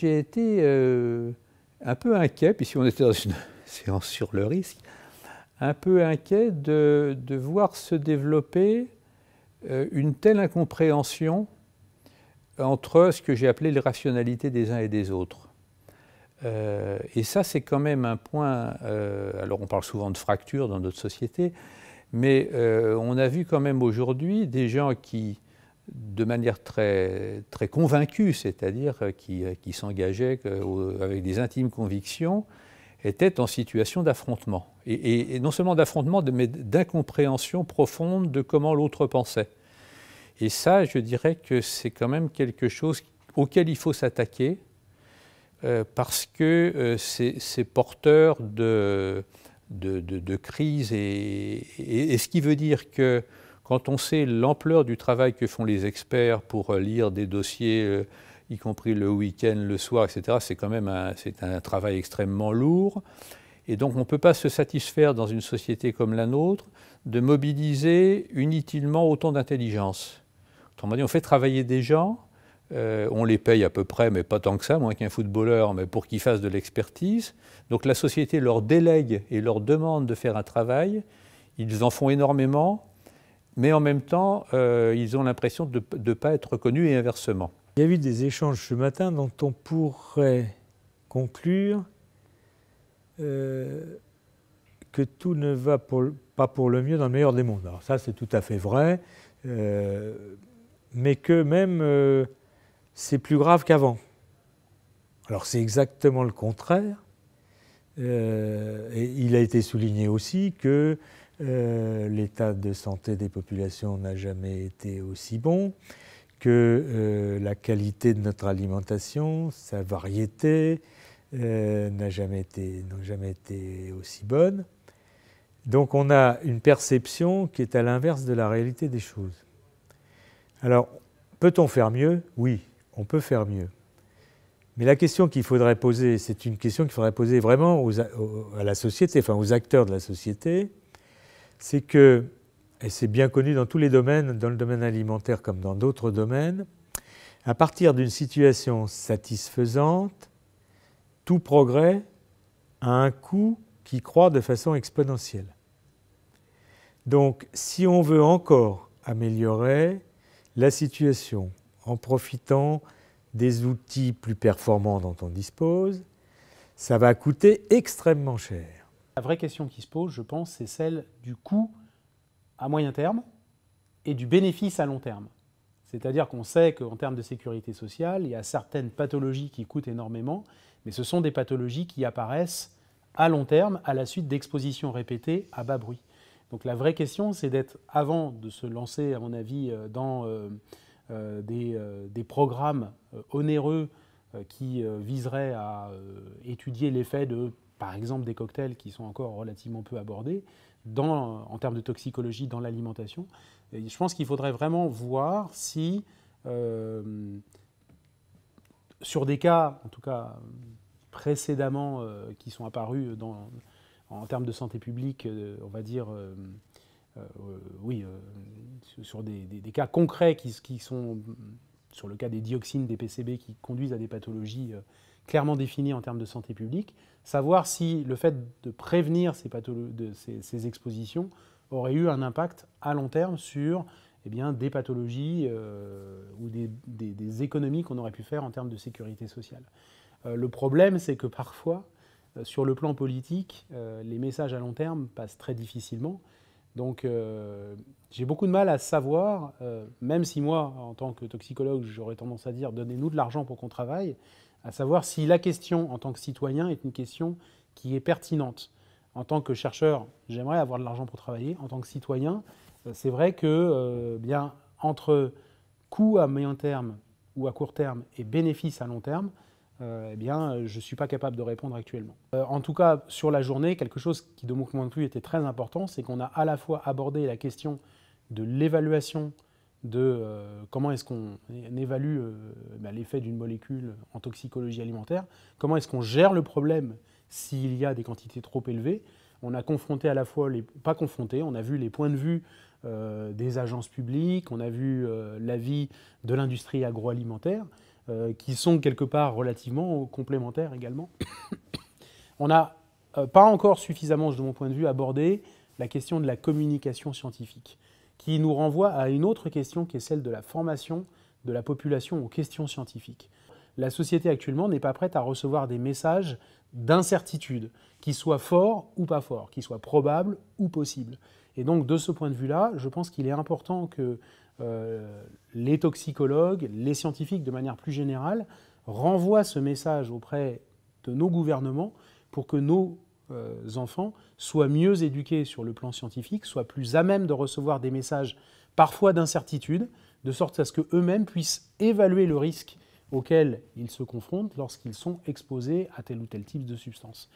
j'ai été euh, un peu inquiet, puisque on était dans une séance sur le risque, un peu inquiet de, de voir se développer euh, une telle incompréhension entre ce que j'ai appelé les rationalités des uns et des autres. Euh, et ça, c'est quand même un point. alors, on parle souvent de fracture dans notre société, mais on a vu quand même aujourd'hui des gens qui de manière très, très convaincue, c'est-à-dire euh, euh, qui, s'engageait euh, avec des intimes convictions, était en situation d'affrontement. Et, non seulement d'affrontement, mais d'incompréhension profonde de comment l'autre pensait. Et ça, je dirais que c'est quand même quelque chose auquel il faut s'attaquer, parce que c'est porteur de, de, de, crise, et, ce qui veut dire que quand on sait l'ampleur du travail que font les experts pour euh, lire des dossiers, euh, y compris le week-end, le soir, etc., c'est quand même un, un travail extrêmement lourd. Et donc on ne peut pas se satisfaire dans une société comme la nôtre de mobiliser inutilement autant d'intelligence. Autrement dit, on fait travailler des gens, euh, on les paye à peu près, mais pas tant que ça, moins qu'un footballeur, mais pour qu'ils fassent de l'expertise. Donc la société leur délègue et leur demande de faire un travail, ils en font énormément, mais en même temps, euh, ils ont l'impression de ne pas être reconnus et inversement. Il y a eu des échanges ce matin dont on pourrait conclure euh, que tout ne va pas pour le mieux dans le meilleur des mondes. Alors ça, c'est tout à fait vrai, euh, mais que même c'est plus grave qu'avant. Alors c'est exactement le contraire. et il a été souligné aussi que euh, l'état de santé des populations n'a jamais été aussi bon, que euh, la qualité de notre alimentation, sa variété, euh, n'a jamais, été aussi bonne. Donc on a une perception qui est à l'inverse de la réalité des choses. Alors, peut-on faire mieux Oui, on peut faire mieux. Mais la question qu'il faudrait poser, c'est une question qu'il faudrait poser vraiment à la société, enfin aux acteurs de la société, c'est que, et c'est bien connu dans tous les domaines, dans le domaine alimentaire comme dans d'autres domaines, à partir d'une situation satisfaisante, tout progrès a un coût qui croît de façon exponentielle. Donc si on veut encore améliorer la situation en profitant des outils plus performants dont on dispose, ça va coûter extrêmement cher. La vraie question qui se pose, je pense, c'est celle du coût à moyen terme et du bénéfice à long terme. C'est-à-dire qu'on sait qu'en termes de sécurité sociale, il y a certaines pathologies qui coûtent énormément, mais ce sont des pathologies qui apparaissent à long terme à la suite d'expositions répétées à bas bruit. Donc la vraie question, c'est d'être, avant de se lancer, à mon avis, euh, dans euh, euh, des, des, programmes onéreux qui viseraient à étudier l'effet de par exemple des cocktails qui sont encore relativement peu abordés dans, en termes de toxicologie dans l'alimentation. Je pense qu'il faudrait vraiment voir si, euh, sur des cas, en tout cas précédemment, euh, qui sont apparus dans, en termes de santé publique, euh, on va dire, oui, sur des, cas concrets qui, qui, sont, sur le cas des dioxines, des PCB, qui conduisent à des pathologies clairement définie en termes de santé publique, savoir si le fait de prévenir ces, de ces, ces expositions aurait eu un impact à long terme sur eh bien, des pathologies euh, ou des, économies qu'on aurait pu faire en termes de sécurité sociale. Euh, le problème, c'est que parfois, euh, sur le plan politique, les messages à long terme passent très difficilement. Donc, j'ai beaucoup de mal à savoir, même si moi, en tant que toxicologue, j'aurais tendance à dire donnez-nous de l'argent pour qu'on travaille, à savoir si la question en tant que citoyen est une question qui est pertinente. En tant que chercheur, j'aimerais avoir de l'argent pour travailler. En tant que citoyen, euh, c'est vrai que euh, bien entre coût à moyen terme ou à court terme et bénéfice à long terme, euh, eh bien, je ne suis pas capable de répondre actuellement. en tout cas, sur la journée, quelque chose qui, de mon point de vue, était très important, c'est qu'on a à la fois abordé la question de l'évaluation de euh, comment est-ce qu'on évalue euh, bah, l'effet d'une molécule en toxicologie alimentaire, comment est-ce qu'on gère le problème s'il y a des quantités trop élevées. On a confronté à la fois les pas confronté, on a vu les points de vue euh, des agences publiques, on a vu l'avis de l'industrie agroalimentaire, qui sont quelque part relativement complémentaires également. on n'a pas encore suffisamment, de mon point de vue, abordé la question de la communication scientifique qui nous renvoie à une autre question qui est celle de la formation de la population aux questions scientifiques. La société actuellement n'est pas prête à recevoir des messages d'incertitude, qu'ils soient forts ou pas forts, qu'ils soient probables ou possibles. Et donc de ce point de vue-là, je pense qu'il est important que euh, les toxicologues, les scientifiques de manière plus générale, renvoient ce message auprès de nos gouvernements pour que nos euh, enfants soient mieux éduqués sur le plan scientifique, soient plus à même de recevoir des messages parfois d'incertitude, de sorte à ce qu'eux-mêmes puissent évaluer le risque auquel ils se confrontent lorsqu'ils sont exposés à tel ou tel type de substance.